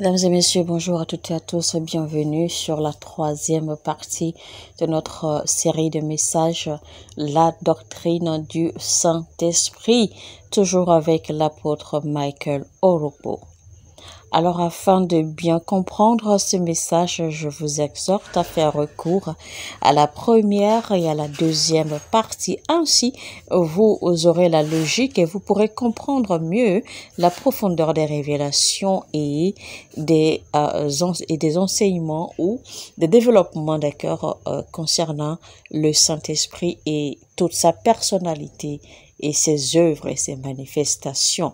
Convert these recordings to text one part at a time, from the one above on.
Mesdames et messieurs, bonjour à toutes et à tous. Bienvenue sur la troisième partie de notre euh, série de messages, la doctrine du Saint-Esprit, toujours avec l'apôtre Michael Oropo. Alors afin de bien comprendre ce message, je vous exhorte à faire recours à la première et à la deuxième partie. Ainsi, vous aurez la logique et vous pourrez comprendre mieux la profondeur des révélations et des, euh, enseignements ou des développements des euh, concernant le Saint-Esprit et toute sa personnalité et ses œuvres et ses manifestations.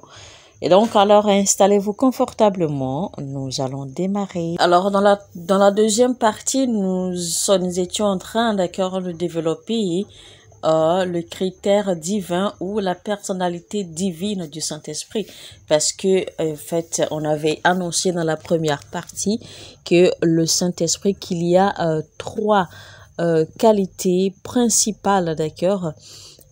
Et donc, alors, installez-vous confortablement. Nous allons démarrer. Alors, dans la, dans la deuxième partie, nous, nous étions en train, d'accord, de développer euh, le critère divin ou la personnalité divine du Saint-Esprit. Parce que, en fait, on avait annoncé dans la première partie que le Saint-Esprit, qu'il y a euh, trois euh, qualités principales, d'accord,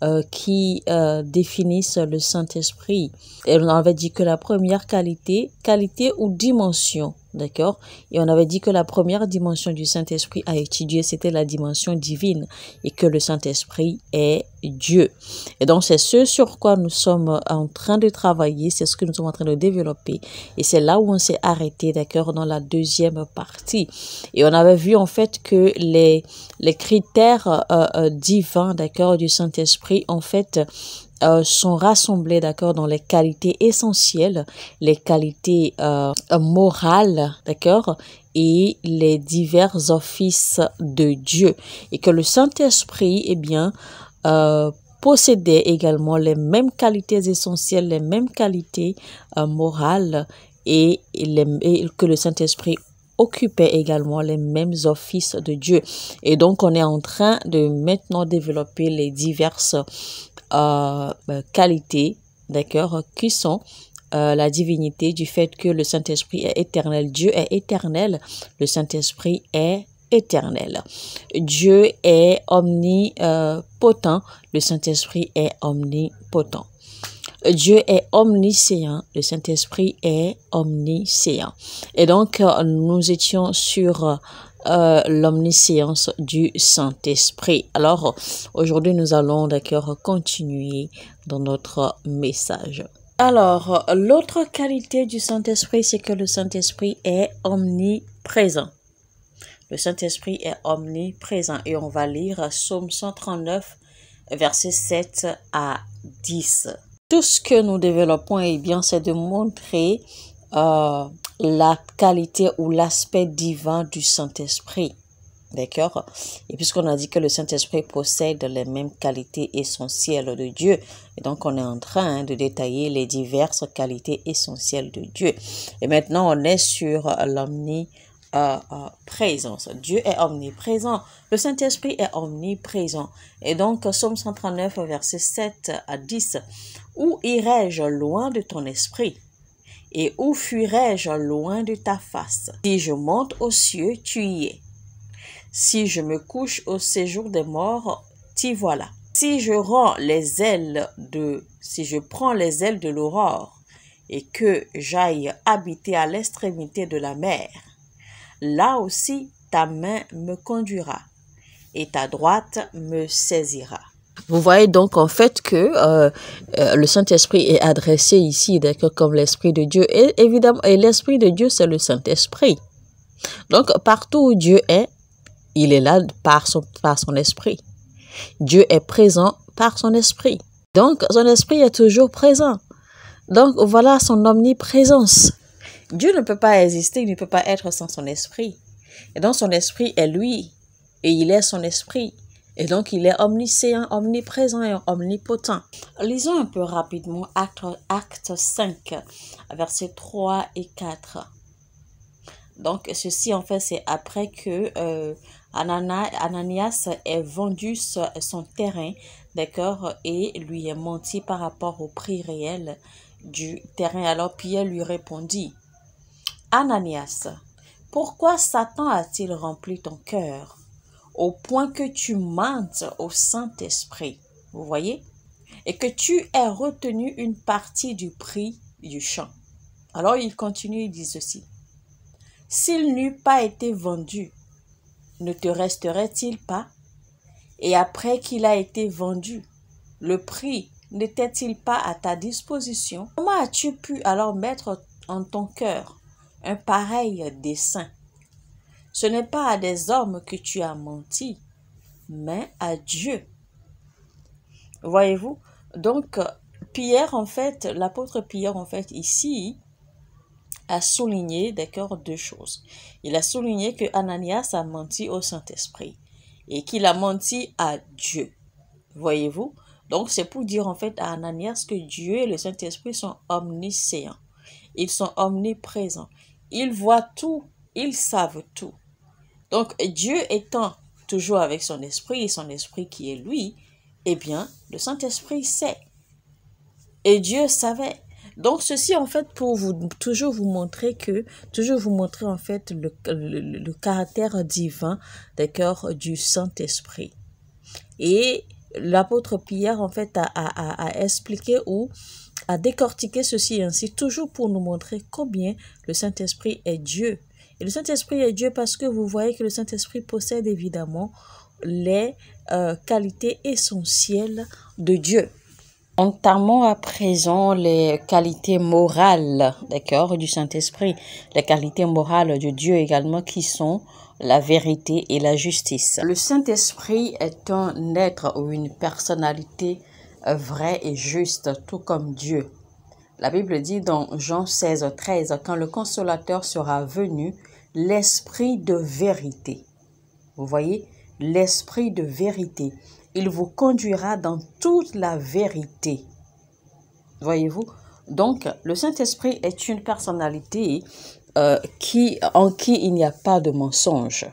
euh, qui euh, définissent le Saint-Esprit. Et on avait dit que la première qualité, qualité ou dimension D'accord Et on avait dit que la première dimension du Saint-Esprit à étudier, c'était la dimension divine et que le Saint-Esprit est Dieu. Et donc, c'est ce sur quoi nous sommes en train de travailler, c'est ce que nous sommes en train de développer. Et c'est là où on s'est arrêté, d'accord, dans la deuxième partie. Et on avait vu en fait que les, les critères euh, euh, divins, d'accord, du Saint-Esprit, en fait, euh, sont rassemblés d'accord dans les qualités essentielles, les qualités euh, morales, d'accord et les divers offices de Dieu et que le Saint-Esprit eh bien euh, possédait également les mêmes qualités essentielles, les mêmes qualités morales et, les, et que le Saint-Esprit occupait également les mêmes offices de Dieu. Et donc, on est en train de maintenant développer les diverses euh, euh, qualité, d'accord, qui sont euh, la divinité, du fait que le Saint-Esprit est éternel. Dieu est éternel, le Saint-Esprit est éternel. Dieu est omnipotent, le Saint-Esprit est omnipotent. Dieu est omniscient, le Saint-Esprit est omniscient. Et donc, nous étions sur euh, l'omniscience du Saint-Esprit. Alors, aujourd'hui, nous allons d'accord continuer dans notre message. Alors, l'autre qualité du Saint-Esprit, c'est que le Saint-Esprit est omniprésent. Le Saint-Esprit est omniprésent et on va lire Psaume 139, verset 7 à 10. Tout ce que nous développons, eh bien, c'est de montrer euh, la qualité ou l'aspect divin du Saint-Esprit. D'accord Et puisqu'on a dit que le Saint-Esprit possède les mêmes qualités essentielles de Dieu, et donc on est en train hein, de détailler les diverses qualités essentielles de Dieu. Et maintenant, on est sur l'omni. présence. Dieu est omniprésent. Le Saint-Esprit est omniprésent. Et donc, Psaume 139, verset 7 à 10. Où irai-je loin de ton esprit et où fuirai-je loin de ta face Si je monte aux cieux, tu y es. Si je me couche au séjour des morts, t'y voilà. Si je rends les ailes de, si je prends les ailes de l'aurore et que j'aille habiter à l'extrémité de la mer, là aussi ta main me conduira et ta droite me saisira. Vous voyez donc en fait que euh, euh, le Saint-Esprit est adressé ici, comme l'Esprit de Dieu. Et évidemment, et l'Esprit de Dieu, c'est le Saint-Esprit. Donc partout où Dieu est, il est là par son, par son esprit. Dieu est présent par son esprit. Donc son esprit est toujours présent. Donc voilà son omniprésence. Dieu ne peut pas exister, il ne peut pas être sans son esprit. Et donc son esprit est lui. Et il est son esprit. Et donc, il est omniscient, omniprésent et omnipotent. Lisons un peu rapidement acte, 5, versets 3 et 4. Donc, ceci, en fait, c'est après que euh, Ananias est vendu son terrain, d'accord, et lui est menti par rapport au prix réel du terrain. Alors, Pierre lui répondit, Ananias, pourquoi Satan a-t-il rempli ton cœur au point que tu mentes au Saint-Esprit, vous voyez, et que tu aies retenu une partie du prix du champ. Alors il continue, il dit ceci. S'il n'eût pas été vendu, ne te resterait-il pas Et après qu'il a été vendu, le prix n'était-il pas à ta disposition Comment as-tu pu alors mettre en ton cœur un pareil dessein ce n'est pas à des hommes que tu as menti, mais à Dieu. Voyez-vous Donc, Pierre, en fait, l'apôtre Pierre, en fait, ici, a souligné, d'accord, deux choses. Il a souligné que Ananias a menti au Saint-Esprit et qu'il a menti à Dieu. Voyez-vous Donc, c'est pour dire, en fait, à Ananias que Dieu et le Saint-Esprit sont omniscients. Ils sont omniprésents. Ils voient tout. Ils savent tout. Donc Dieu étant toujours avec son esprit et son esprit qui est lui, eh bien, le Saint-Esprit sait. Et Dieu savait. Donc ceci en fait pour vous toujours vous montrer que toujours vous montrer en fait le, caractère divin des cœurs du Saint-Esprit. Et l'apôtre Pierre en fait a, a, expliqué ou a décortiqué ceci ainsi toujours pour nous montrer combien le Saint-Esprit est Dieu le Saint-Esprit est Dieu parce que vous voyez que le Saint-Esprit possède évidemment les euh, qualités essentielles de Dieu. Entamons à présent les qualités morales, d'accord, du Saint-Esprit, les qualités morales de Dieu également qui sont la vérité et la justice. Le Saint-Esprit est un être ou une personnalité euh, vraie et juste, tout comme Dieu. La Bible dit dans Jean 16, 13, quand le consolateur sera venu, l'esprit de vérité. Vous voyez, l'esprit de vérité. Il vous conduira dans toute la vérité. Voyez-vous Donc, le Saint-Esprit est une personnalité euh, qui, en qui il n'y a pas de mensonge.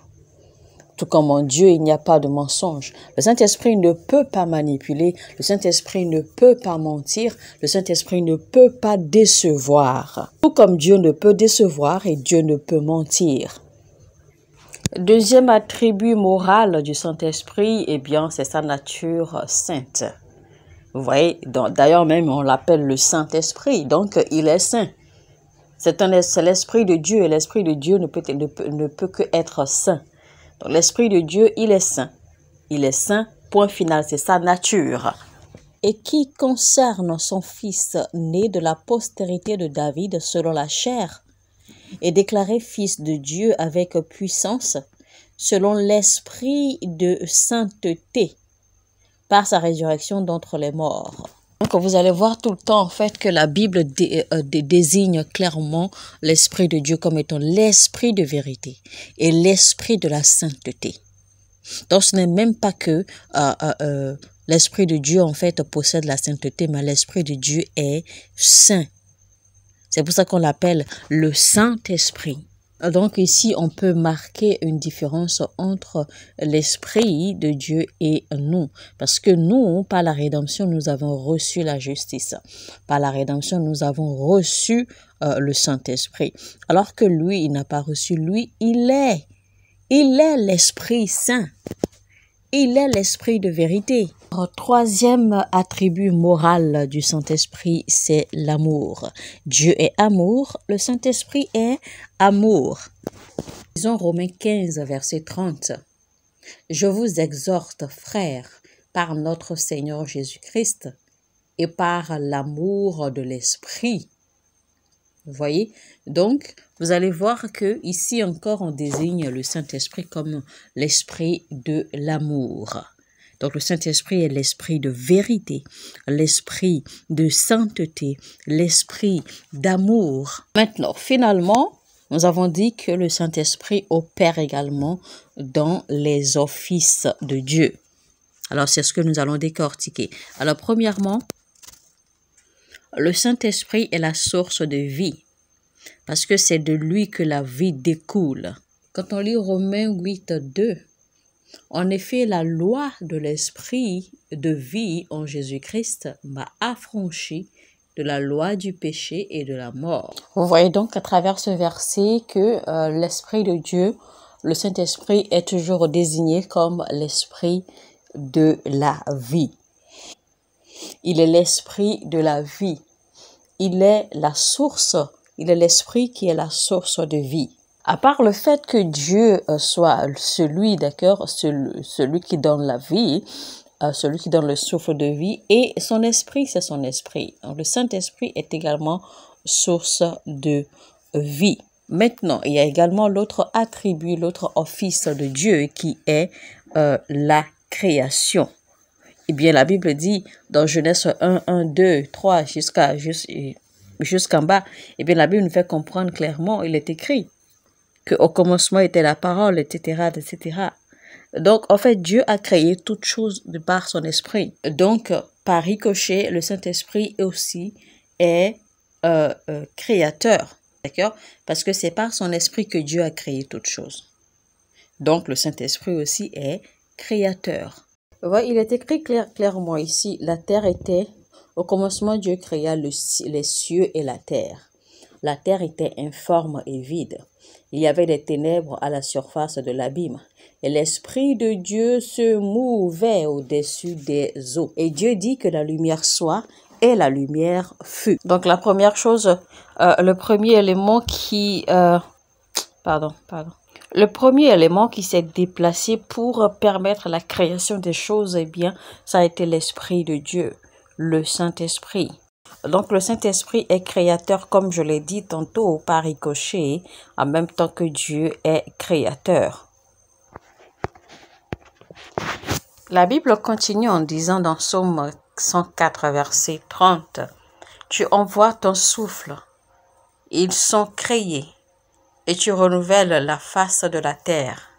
Tout comme en Dieu, il n'y a pas de mensonge. Le Saint-Esprit ne peut pas manipuler, le Saint-Esprit ne peut pas mentir, le Saint-Esprit ne peut pas décevoir. Tout comme Dieu ne peut décevoir et Dieu ne peut mentir. Deuxième attribut moral du Saint-Esprit, et eh bien, c'est sa nature sainte. Vous voyez, d'ailleurs même on l'appelle le Saint-Esprit, donc il est saint. C'est l'Esprit de Dieu et l'Esprit de Dieu ne peut, ne, ne peut que être saint l'Esprit de Dieu, il est saint. Il est saint, point final, c'est sa nature. Et qui concerne son fils né de la postérité de David selon la chair, et déclaré fils de Dieu avec puissance, selon l'esprit de sainteté, par sa résurrection d'entre les morts. Donc vous allez voir tout le temps en fait que la Bible euh, euh, désigne clairement l'Esprit de Dieu comme étant l'Esprit de vérité et l'Esprit de la sainteté. Donc ce n'est même pas que euh, l'Esprit de Dieu en fait possède la sainteté, mais l'Esprit de Dieu est saint. C'est pour ça qu'on l'appelle le Saint-Esprit. Donc ici, on peut marquer une différence entre l'Esprit de Dieu et nous, parce que nous, par la rédemption, nous avons reçu la justice. Par la rédemption, nous avons reçu euh, le Saint-Esprit. Alors que lui, il n'a pas reçu, lui, il est. Il est l'Esprit Saint. Il est l'esprit de vérité. troisième attribut moral du Saint-Esprit, c'est l'amour. Dieu est amour, le Saint-Esprit est amour. Disons Romains 15, verset 30. Je vous exhorte, frères, par notre Seigneur Jésus-Christ et par l'amour de l'Esprit, vous voyez Donc, vous allez voir que ici encore, on désigne le Saint-Esprit comme l'esprit de l'amour. Donc, le Saint-Esprit est l'esprit de vérité, l'esprit de sainteté, l'esprit d'amour. Maintenant, finalement, nous avons dit que le Saint-Esprit opère également dans les offices de Dieu. Alors, c'est ce que nous allons décortiquer. Alors, premièrement, le Saint-Esprit est la source de vie, parce que c'est de lui que la vie découle. Quand on lit Romains 8, en effet, la loi de l'esprit de vie en Jésus-Christ m'a affranchi de la loi du péché et de la mort. Vous voyez donc à travers ce verset que euh, l'Esprit de Dieu, le Saint-Esprit, est toujours désigné comme l'Esprit de la vie. Il est l'esprit de la vie. Il est la source. Il est l'esprit qui est la source de vie. À part le fait que Dieu euh, soit celui, d'accord, celui qui donne la vie, euh, celui qui donne le souffle de vie, et son esprit, c'est son esprit. le Saint-Esprit est également source de vie. Maintenant, il y a également l'autre attribut, l'autre office de Dieu qui est euh, la création. Eh bien, la Bible dit dans Genèse 1, 1, 2, 3, jusqu'à jusqu'en bas, Et eh bien, la Bible nous fait comprendre clairement, il est écrit, que au commencement était la parole, etc., etc. Donc, en fait, Dieu a créé toutes choses par son esprit. Donc, par ricochet, le Saint-Esprit aussi est euh, euh, créateur, d'accord Parce que c'est par son esprit que Dieu a créé toutes choses. Donc, le Saint-Esprit aussi est créateur il est écrit clairement ici, la terre était, au commencement Dieu créa les cieux et la terre. La terre était informe et vide. Il y avait des ténèbres à la surface de l'abîme, et l'Esprit de Dieu se mouvait au-dessus des eaux. Et Dieu dit que la lumière soit, et la lumière fut. Donc la première chose, euh, le premier élément qui... Euh, pardon, pardon. Le premier élément qui s'est déplacé pour permettre la création des choses, eh bien, ça a été l'Esprit de Dieu, le Saint-Esprit. Donc le Saint-Esprit est créateur, comme je l'ai dit tantôt, par ricochet, en même temps que Dieu est créateur. La Bible continue en disant dans Psaume 104, verset 30, Tu envoies ton souffle, ils sont créés, et tu renouvelles la face de la terre.